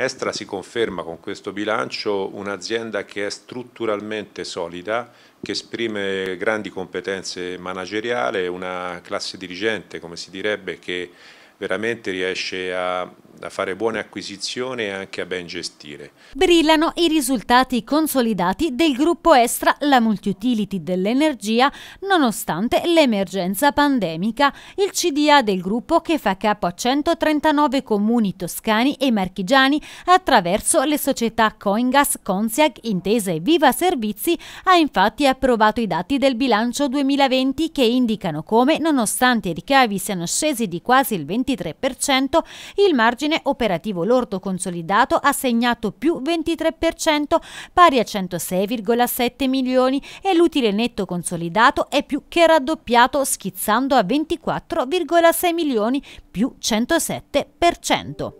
Estra si conferma con questo bilancio un'azienda che è strutturalmente solida, che esprime grandi competenze manageriali, una classe dirigente, come si direbbe, che veramente riesce a, a fare buone acquisizioni e anche a ben gestire. Brillano i risultati consolidati del gruppo Estra, la multiutility dell'energia, nonostante l'emergenza pandemica. Il CDA del gruppo che fa capo a 139 comuni toscani e marchigiani attraverso le società Coingas, Consiag, Intesa e Viva Servizi ha infatti approvato i dati del bilancio 2020 che indicano come, nonostante i ricavi siano scesi di quasi il 20%, 23%, il margine operativo lordo consolidato ha segnato più 23%, pari a 106,7 milioni e l'utile netto consolidato è più che raddoppiato, schizzando a 24,6 milioni, più 107%.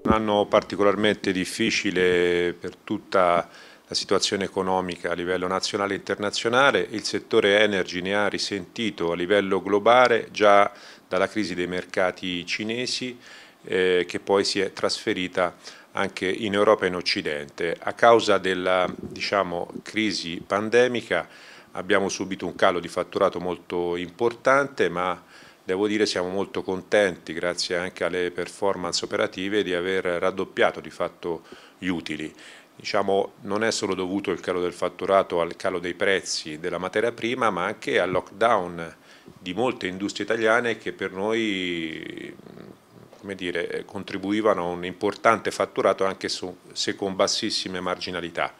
Un anno particolarmente difficile per tutta la situazione economica a livello nazionale e internazionale, il settore energy ne ha risentito a livello globale già dalla crisi dei mercati cinesi eh, che poi si è trasferita anche in Europa e in Occidente. A causa della diciamo, crisi pandemica abbiamo subito un calo di fatturato molto importante ma Devo dire siamo molto contenti, grazie anche alle performance operative, di aver raddoppiato di fatto gli utili diciamo, non è solo dovuto il calo del fatturato al calo dei prezzi della materia prima, ma anche al lockdown di molte industrie italiane che per noi dire, contribuivano a un importante fatturato anche su, se con bassissime marginalità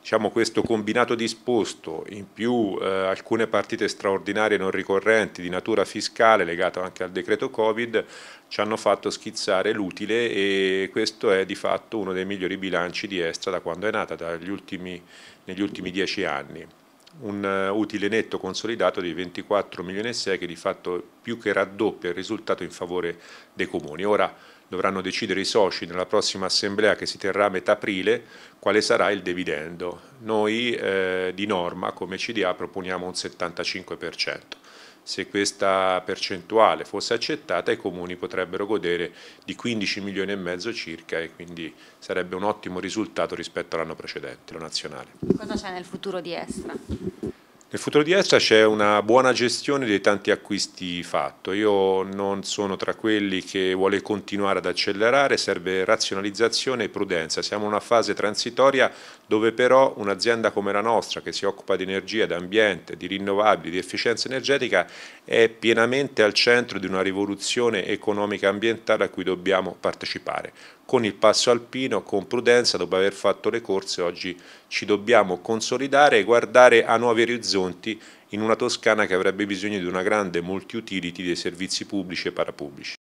diciamo, questo combinato disposto in più eh, alcune partite straordinarie non ricorrenti di natura fiscale legata anche al decreto Covid ci hanno fatto schizzare l'utile e questo è di fatto uno dei migliori bilanci di Estra da quando è nata, negli ultimi dieci anni un eh, utile netto consolidato di 24 milioni e 6 che di fatto più che raddoppia il risultato in favore dei comuni. Ora dovranno decidere i soci nella prossima assemblea che si terrà a metà aprile quale sarà il dividendo. Noi eh, di norma come CDA proponiamo un 75%. Se questa percentuale fosse accettata i comuni potrebbero godere di 15 milioni e mezzo circa e quindi sarebbe un ottimo risultato rispetto all'anno precedente, lo nazionale. Cosa c'è nel futuro di Estra? Nel futuro di Estra c'è una buona gestione dei tanti acquisti fatto, io non sono tra quelli che vuole continuare ad accelerare, serve razionalizzazione e prudenza, siamo in una fase transitoria dove però un'azienda come la nostra che si occupa di energia, di ambiente, di rinnovabili, di efficienza energetica è pienamente al centro di una rivoluzione economica ambientale a cui dobbiamo partecipare con il passo alpino, con prudenza, dopo aver fatto le corse, oggi ci dobbiamo consolidare e guardare a nuovi orizzonti in una Toscana che avrebbe bisogno di una grande multi-utility dei servizi pubblici e parapubblici.